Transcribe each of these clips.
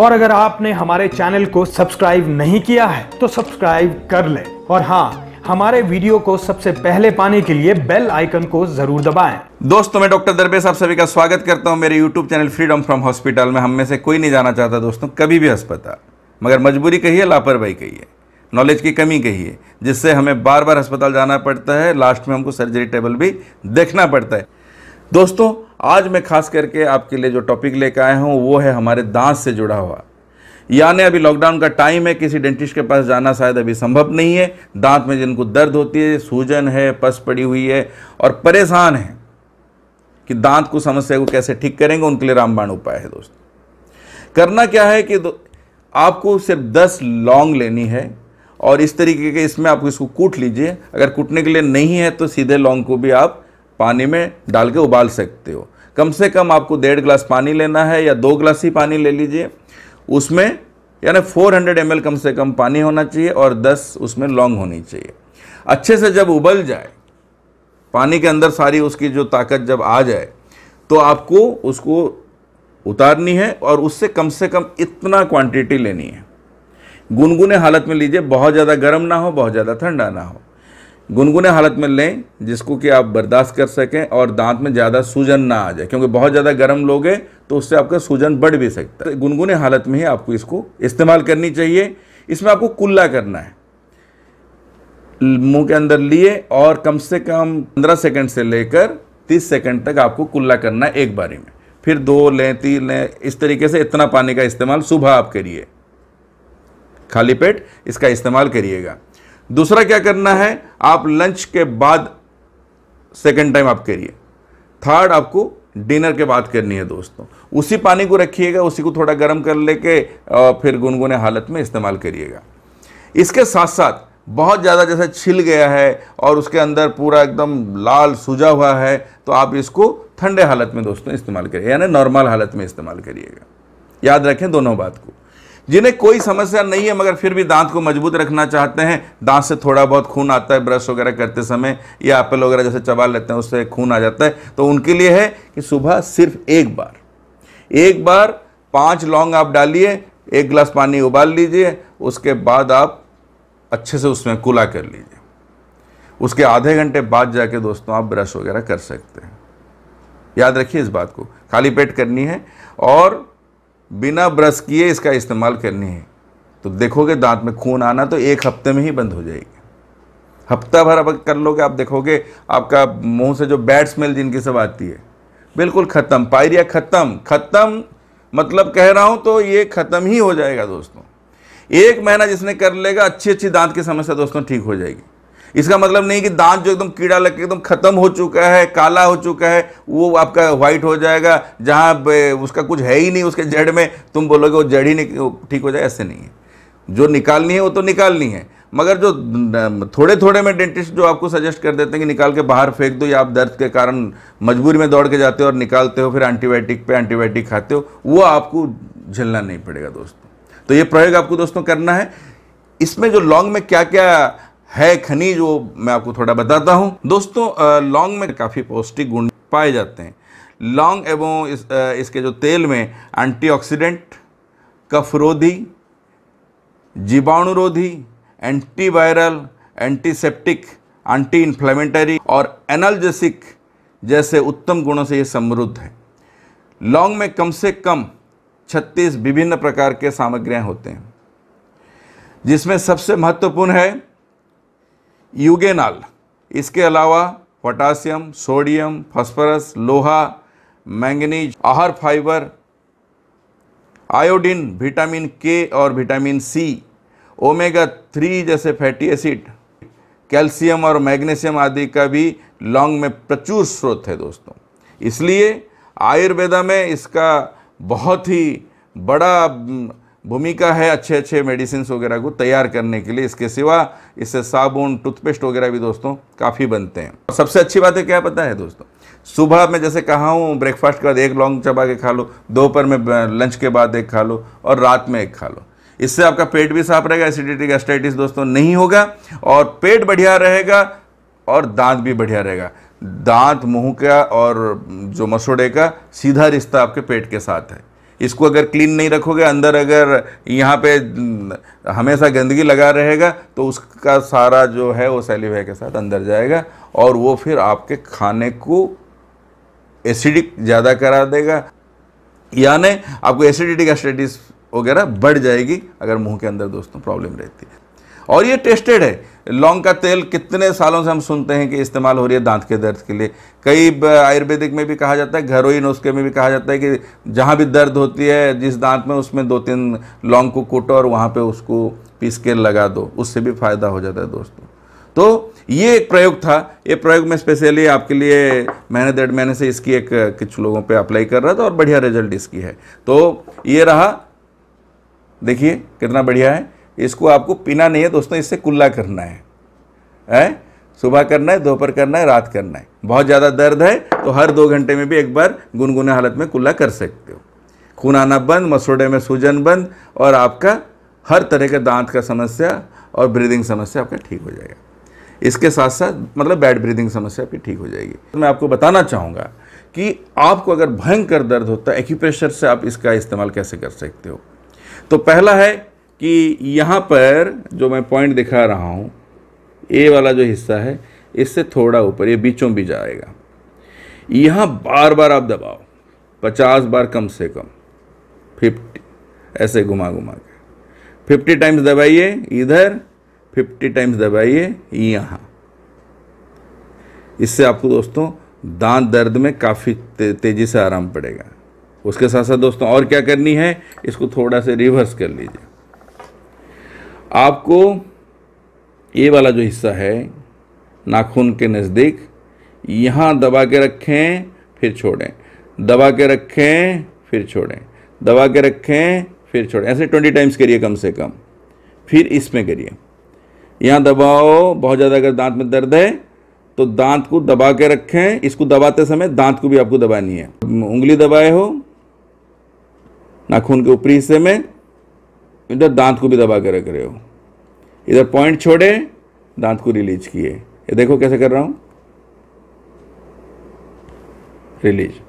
और अगर आपने हमारे चैनल को सब्सक्राइब नहीं किया है तो सब्सक्राइब कर ले और हाँ हमारे वीडियो को सबसे पहले पाने के लिए बेल आइकन को जरूर दबाएं। दोस्तों मैं डॉक्टर दरबे साहब सभी का स्वागत करता हूं मेरे YouTube channel freedom from hospital में हम में से कोई नहीं जाना चाहता दोस्तों कभी भी अस्पताल मगर मजबूरी कहिए लापरवाही कहिए नॉलेज की कमी कहिए जिससे हमें बार बार अस्पताल जाना पड़ता है लास्ट में हमको सर्जरी टेबल भी देखना पड़ता है दोस्तों आज मैं खास करके आपके लिए जो टॉपिक लेकर आया हूँ वो है हमारे दांत से जुड़ा हुआ यानी अभी लॉकडाउन का टाइम है किसी डेंटिस्ट के पास जाना शायद अभी संभव नहीं है दांत में जिनको दर्द होती है सूजन है पस पड़ी हुई है और परेशान है कि दांत को समस्या को कैसे ठीक करेंगे उनके लिए रामबाण उपाय है दोस्तों करना क्या है कि आपको सिर्फ दस लौंग लेनी है और इस तरीके के इसमें आप इसको कूट लीजिए अगर कूटने के लिए नहीं है तो सीधे लौंग को भी आप पानी में डाल के उबाल सकते हो कम से कम आपको डेढ़ गिलास पानी लेना है या दो ग्लास ही पानी ले लीजिए उसमें यानी 400 हंड्रेड कम से कम पानी होना चाहिए और 10 उसमें लौंग होनी चाहिए अच्छे से जब उबल जाए पानी के अंदर सारी उसकी जो ताकत जब आ जाए तो आपको उसको उतारनी है और उससे कम से कम इतना क्वांटिटी लेनी है गुनगुने हालत में लीजिए बहुत ज़्यादा गर्म ना हो बहुत ज़्यादा ठंडा ना हो गुनगुने हालत में लें जिसको कि आप बर्दाश्त कर सकें और दांत में ज़्यादा सूजन ना आ जाए क्योंकि बहुत ज़्यादा गर्म लोगे तो उससे आपका सूजन बढ़ भी सकता है गुनगुने हालत में ही आपको इसको इस्तेमाल करनी चाहिए इसमें आपको कुल्ला करना है मुंह के अंदर लिए और कम से कम पंद्रह सेकेंड से लेकर तीस सेकेंड तक आपको कुल्ला करना है एक बारी में फिर दो लें तीन लें इस तरीके से इतना पानी का इस्तेमाल सुबह आप करिए खाली पेट इसका इस्तेमाल करिएगा दूसरा क्या करना है आप लंच के बाद सेकेंड टाइम आप करिए थर्ड आपको डिनर के बाद करनी है दोस्तों उसी पानी को रखिएगा उसी को थोड़ा गर्म कर लेके फिर गुनगुने हालत में इस्तेमाल करिएगा इसके साथ साथ बहुत ज़्यादा जैसे छिल गया है और उसके अंदर पूरा एकदम लाल सूजा हुआ है तो आप इसको ठंडे हालत में दोस्तों इस्तेमाल करिए यानी नॉर्मल हालत में इस्तेमाल करिएगा याद रखें दोनों बात को जिन्हें कोई समस्या नहीं है मगर फिर भी दांत को मजबूत रखना चाहते हैं दांत से थोड़ा बहुत खून आता है ब्रश वगैरह करते समय या एप्पल वगैरह जैसे चबा लेते हैं उससे खून आ जाता है तो उनके लिए है कि सुबह सिर्फ एक बार एक बार पाँच लौंग आप डालिए एक गिलास पानी उबाल लीजिए उसके बाद आप अच्छे से उसमें कूला कर लीजिए उसके आधे घंटे बाद जाके दोस्तों आप ब्रश वगैरह कर सकते हैं याद रखिए इस बात को खाली पेट करनी है और बिना ब्रश किए इसका इस्तेमाल करनी है तो देखोगे दांत में खून आना तो एक हफ्ते में ही बंद हो जाएगी हफ्ता भर अब कर लोगे आप देखोगे आपका मुंह से जो बैड स्मेल जिनकी सब आती है बिल्कुल ख़त्म पायरिया ख़त्म ख़त्म मतलब कह रहा हूँ तो ये ख़त्म ही हो जाएगा दोस्तों एक महीना जिसने कर लेगा अच्छी अच्छी दांत की समस्या दोस्तों ठीक हो जाएगी इसका मतलब नहीं कि दांत जो एकदम कीड़ा लग के एकदम खत्म हो चुका है काला हो चुका है वो आपका व्हाइट हो जाएगा जहाँ उसका कुछ है ही नहीं उसके जड़ में तुम बोलोगे वो जड़ ही नहीं ठीक हो जाए ऐसे नहीं है जो निकालनी है वो तो निकालनी है मगर जो थोड़े थोड़े में डेंटिस्ट जो आपको सजेस्ट कर देते हैं कि निकाल के बाहर फेंक दो या आप दर्द के कारण मजबूरी में दौड़ के जाते हो और निकालते हो फिर एंटीबायोटिक पे एंटीबायोटिक खाते हो वो आपको झेलना नहीं पड़ेगा दोस्तों तो ये प्रयोग आपको दोस्तों करना है इसमें जो लॉन्ग में क्या क्या है खनिज वो मैं आपको थोड़ा बताता हूँ दोस्तों लौंग में काफ़ी पौष्टिक गुण पाए जाते हैं लौंग एवं इस, इसके जो तेल में एंटीऑक्सीडेंट कफरोधी जीवाणुरोधी एंटीवायरल एंटीसेप्टिक एंटी इन्फ्लेमेटरी और एनाल्जेसिक जैसे उत्तम गुणों से ये समृद्ध है लौंग में कम से कम 36 विभिन्न प्रकार के सामग्रियाँ होते हैं जिसमें सबसे महत्वपूर्ण है यूगेनॉल इसके अलावा पोटासियम सोडियम फास्फोरस, लोहा मैंगनीज आहार फाइबर आयोडीन विटामिन के और विटामिन सी ओमेगा थ्री जैसे फैटी एसिड कैल्शियम और मैग्नीशियम आदि का भी लॉन्ग में प्रचुर स्रोत है दोस्तों इसलिए आयुर्वेदा में इसका बहुत ही बड़ा भूमिका है अच्छे अच्छे मेडिसिन वगैरह को तैयार करने के लिए इसके सिवा इससे साबुन टूथपेस्ट वगैरह भी दोस्तों काफ़ी बनते हैं और सबसे अच्छी बात है क्या पता है दोस्तों सुबह में जैसे कहा हूँ ब्रेकफास्ट के बाद एक लॉन्ग चबा के खा लो दोपहर में लंच के बाद एक खा लो और रात में एक खा लो इससे आपका पेट भी साफ रहेगा एसिडिटी गैस्ट्राइटिस दोस्तों नहीं होगा और पेट बढ़िया रहेगा और दांत भी बढ़िया रहेगा दांत मुंह का और जो मसोड़े का सीधा रिश्ता आपके पेट के साथ है इसको अगर क्लीन नहीं रखोगे अंदर अगर यहाँ पे हम्म, हमेशा गंदगी लगा रहेगा तो उसका सारा जो है वो सेलिवे के साथ अंदर जाएगा और वो फिर आपके खाने को एसिडिक ज़्यादा करा देगा यानी आपको एसिडिटी का स्टेटिस वगैरह बढ़ जाएगी अगर मुंह के अंदर दोस्तों प्रॉब्लम रहती है और ये टेस्टेड है लौंग का तेल कितने सालों से हम सुनते हैं कि इस्तेमाल हो रही है दांत के दर्द के लिए कई आयुर्वेदिक में भी कहा जाता है घरोई नुस्खे में भी कहा जाता है कि जहाँ भी दर्द होती है जिस दांत में उसमें दो तीन लौंग को कूटो और वहाँ पे उसको पीस के लगा दो उससे भी फ़ायदा हो जाता है दोस्तों तो ये एक प्रयोग था ये प्रयोग में स्पेशली आपके लिए महीने डेढ़ महीने से इसकी एक कुछ लोगों पे अप्लाई कर रहा था और बढ़िया रिजल्ट इसकी है तो ये रहा देखिए कितना बढ़िया है इसको आपको पीना नहीं है दोस्तों इससे कुल्ला करना है ऐ सुबह करना है दोपहर करना है रात करना है बहुत ज़्यादा दर्द है तो हर दो घंटे में भी एक बार गुनगुने हालत में कुल्ला कर सकते हो खून आना बंद मसूडे में सूजन बंद और आपका हर तरह के दांत का समस्या और ब्रीदिंग समस्या आपका ठीक हो जाएगा इसके साथ साथ मतलब बैड ब्रीदिंग समस्या आपकी ठीक हो जाएगी तो मैं आपको बताना चाहूँगा कि आपको अगर भयंकर दर्द होता है एक्यूप्रेशर से आप इसका इस्तेमाल कैसे कर सकते हो तो पहला है कि यहाँ पर जो मैं पॉइंट दिखा रहा हूँ ए वाला जो हिस्सा है इससे थोड़ा ऊपर ये बीचों बीच आएगा यहाँ बार बार आप दबाओ पचास बार कम से कम फिफ्टी ऐसे घुमा घुमा के फिफ्टी टाइम्स दबाइए इधर फिफ्टी टाइम्स दबाइए यहाँ इससे आपको दोस्तों दांत दर्द में काफ़ी ते, तेज़ी से आराम पड़ेगा उसके साथ साथ दोस्तों और क्या करनी है इसको थोड़ा से रिवर्स कर लीजिए आपको ये वाला जो हिस्सा है नाखून के नज़दीक यहाँ दबा के रखें फिर छोड़ें दबा के रखें फिर छोड़ें दबा के रखें फिर छोड़ें ऐसे ट्वेंटी टाइम्स करिए कम से कम फिर इसमें करिए यहाँ दबाओ बहुत ज़्यादा अगर दांत में दर्द है तो दांत को दबा के रखें इसको दबाते समय दांत को भी आपको दबानी है उंगली दबाए हो नाखून के ऊपरी हिस्से में इधर दांत को भी दबा कर रख रहे हो इधर पॉइंट छोड़े दांत को रिलीज किए ये देखो कैसे कर रहा हूँ रिलीज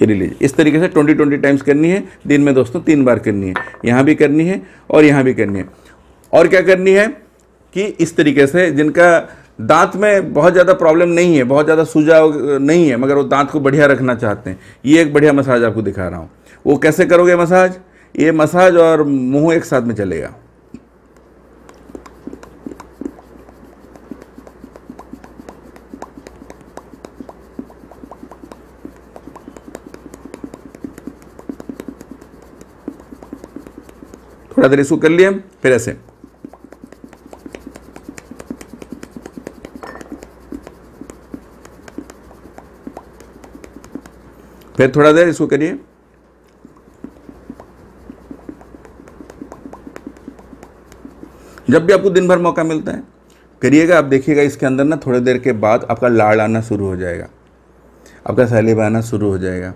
ये रिलीज इस तरीके से ट्वेंटी ट्वेंटी टाइम्स करनी है दिन में दोस्तों तीन बार करनी है यहाँ भी करनी है और यहाँ भी करनी है और क्या करनी है कि इस तरीके से जिनका दांत में बहुत ज़्यादा प्रॉब्लम नहीं है बहुत ज़्यादा सुझाव नहीं है मगर वो दांत को बढ़िया रखना चाहते हैं ये एक बढ़िया मसाज आपको दिखा रहा हूँ वो कैसे करोगे मसाज ये मसाज और मुंह एक साथ में चलेगा थोड़ा देर इसको कर लिए फिर ऐसे फिर थोड़ा देर इसको करिए जब भी आपको दिन भर मौका मिलता है करिएगा आप देखिएगा इसके अंदर ना थोड़ी देर के बाद आपका लाड़ आना शुरू हो जाएगा आपका सैलेब आना शुरू हो जाएगा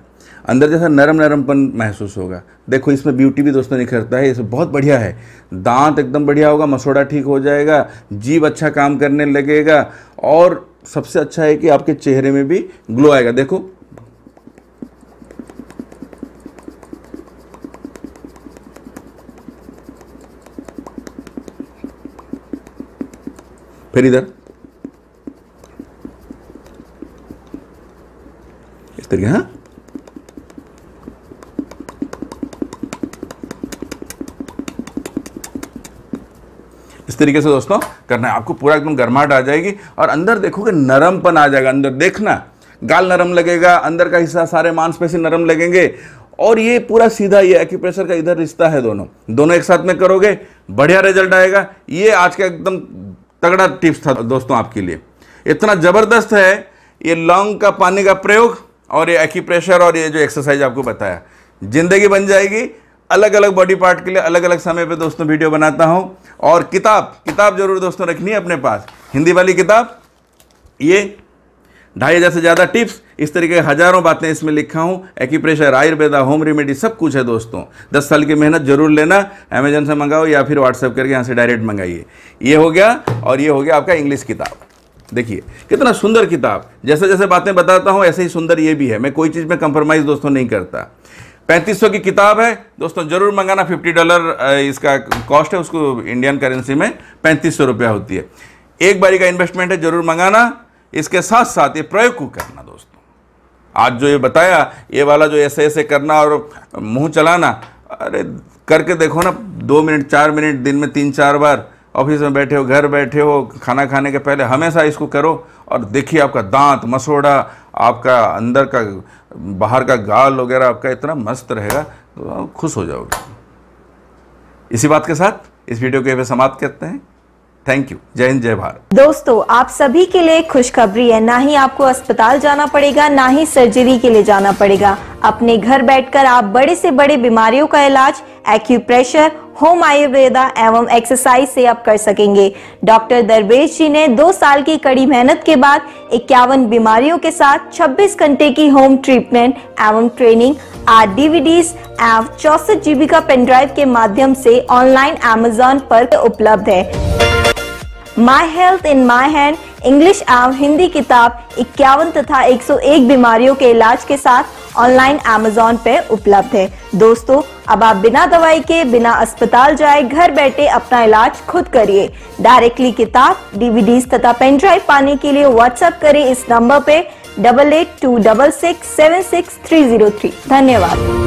अंदर जैसा नरम नरमपन महसूस होगा देखो इसमें ब्यूटी भी दोस्तों निखरता है ये बहुत बढ़िया है दांत एकदम बढ़िया होगा मसोड़ा ठीक हो जाएगा जीव अच्छा काम करने लगेगा और सबसे अच्छा है कि आपके चेहरे में भी ग्लो आएगा देखो फिर इधर इस तरीके हाँ इस तरीके से दोस्तों करना है आपको पूरा एकदम गर्माहट आ जाएगी और अंदर देखोगे नरमपन आ जाएगा अंदर देखना गाल नरम लगेगा अंदर का हिस्सा सारे मांसपेशी नरम लगेंगे और ये पूरा सीधा ये एक्यूप्रेशर का इधर रिश्ता है दोनों दोनों एक साथ में करोगे बढ़िया रिजल्ट आएगा ये आज का एकदम तगड़ा टिप्स था दोस्तों आपके लिए इतना ज़बरदस्त है ये लौंग का पानी का प्रयोग और ये एक्यूप्रेशर और ये जो एक्सरसाइज आपको बताया ज़िंदगी बन जाएगी अलग अलग बॉडी पार्ट के लिए अलग अलग समय पे दोस्तों वीडियो बनाता हूँ और किताब किताब ज़रूर दोस्तों रखनी है अपने पास हिंदी वाली किताब ये ढाई हज़ार से ज़्यादा टिप्स इस तरीके हजारों बातें इसमें लिखा हूँ एक्यूप्रेशर आयुर्वेदा होम रेमेडी सब कुछ है दोस्तों दस साल की मेहनत जरूर लेना अमेजन से मंगाओ या फिर व्हाट्सएप करके यहाँ से डायरेक्ट मंगाइए ये हो गया और ये हो गया आपका इंग्लिश किताब देखिए कितना सुंदर किताब जैसे जैसे बातें बताता हूँ ऐसे ही सुंदर ये भी है मैं कोई चीज़ में कंप्रोमाइज़ दोस्तों नहीं करता पैंतीस सौ की किताब है दोस्तों ज़रूर मंगाना फिफ्टी डॉलर इसका कॉस्ट है उसको इंडियन करेंसी में पैंतीस सौ रुपया होती है एक बारी का इन्वेस्टमेंट है ज़रूर मंगाना इसके साथ साथ ये प्रयोग को करना दोस्तों आज जो ये बताया ये वाला जो ऐसे ऐसे करना और मुंह चलाना अरे करके देखो ना दो मिनट चार मिनट दिन में तीन चार बार ऑफिस में बैठे हो घर बैठे हो खाना खाने के पहले हमेशा इसको करो और देखिए आपका दांत मसोड़ा आपका अंदर का बाहर का गाल वगैरह आपका इतना मस्त रहेगा तो खुश हो जाओगे इसी बात के साथ इस वीडियो को यह समाप्त करते हैं थैंक यू जय हिंद जय भारत दोस्तों आप सभी के लिए खुशखबरी है ना ही आपको अस्पताल जाना पड़ेगा ना ही सर्जरी के लिए जाना पड़ेगा अपने घर बैठकर आप बड़े से बड़े बीमारियों का इलाज एक्यूप्रेशर होम आयुर्वेदा एवं एक्सरसाइज से आप कर सकेंगे डॉक्टर दरवेश जी ने दो साल की कड़ी मेहनत के बाद इक्यावन बीमारियों के साथ 26 घंटे की होम ट्रीटमेंट एवं ट्रेनिंग आर डीवीडीज एवं चौसठ जीबी का पेनड्राइव के माध्यम से ऑनलाइन एमेजोन पर उपलब्ध है my health in my hand English एवं हिंदी किताब इक्यावन तथा 101 बीमारियों के इलाज के साथ ऑनलाइन अमेजोन पे उपलब्ध है दोस्तों अब आप बिना दवाई के बिना अस्पताल जाए घर बैठे अपना इलाज खुद करिए डायरेक्टली किताब डीवीडीज तथा पेन ड्राइव पाने के लिए व्हाट्सएप करें इस नंबर पे double eight two double six seven six three zero three धन्यवाद